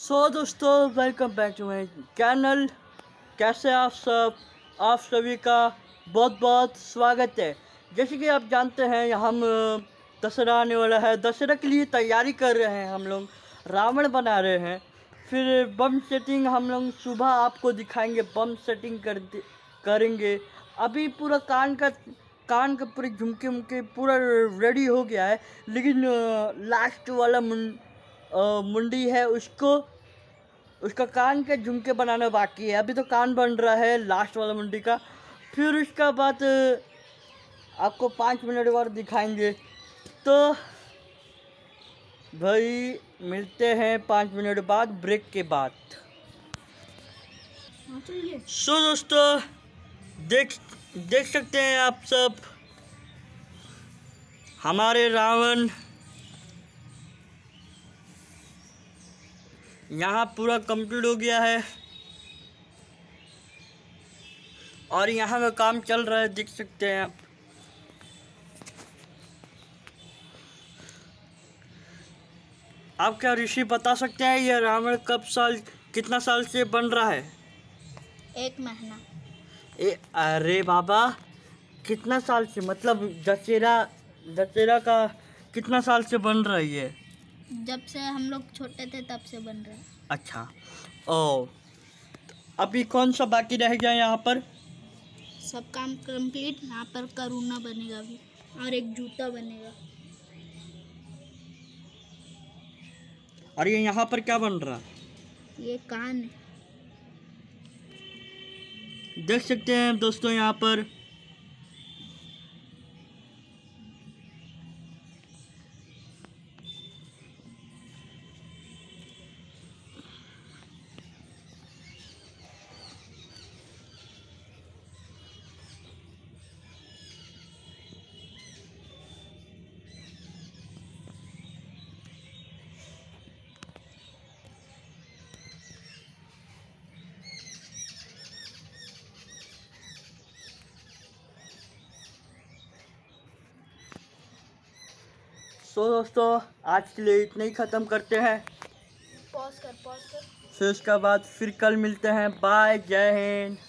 सो so, दोस्तों welcome back to my channel कैसे आप सब आप सभी का बहुत बहुत स्वागत है जैसे कि आप जानते हैं हम दशहरा आने वाला है दशहरा के लिए तैयारी कर रहे हैं हम लोग रावण बना रहे हैं फिर बम सेटिंग हम लोग सुबह आपको दिखाएंगे बम सेटिंग कर करेंगे अभी पूरा कान का कान का पूरे झुमके उमके पूरा रेडी हो गया है लेकिन लास्ट वाला मुंड मुंडी है उसको उसका कान के झुमके बनाना बाकी है अभी तो कान बन रहा है लास्ट वाला मुंडी का फिर उसका बाद आपको पाँच मिनट बाद दिखाएंगे तो भाई मिलते हैं पाँच मिनट बाद ब्रेक के बाद सो so, दोस्तों देख देख सकते हैं आप सब हमारे रावण यहाँ पूरा कंप्लीट हो गया है और यहाँ का काम चल रहा है देख सकते हैं आप आप क्या ऋषि बता सकते हैं यह रावण कब साल कितना साल से बन रहा है एक महीना ए अरे बाबा कितना साल से मतलब दशहरा दशहरा का कितना साल से बन रहा है ये जब से हम लोग छोटे थे तब से बन रहे अच्छा ओ अभी कौन सा बाकी रह गया यहाँ पर सब काम कंप्लीट यहाँ पर करूना बनेगा अभी और एक जूता बनेगा और ये यहाँ पर क्या बन रहा ये कान है देख सकते हैं दोस्तों यहाँ पर सो so, दोस्तों आज के लिए इतना ही ख़त्म करते हैं पॉज कर पॉज कर फिर उसके बाद फिर कल मिलते हैं बाय जय हिंद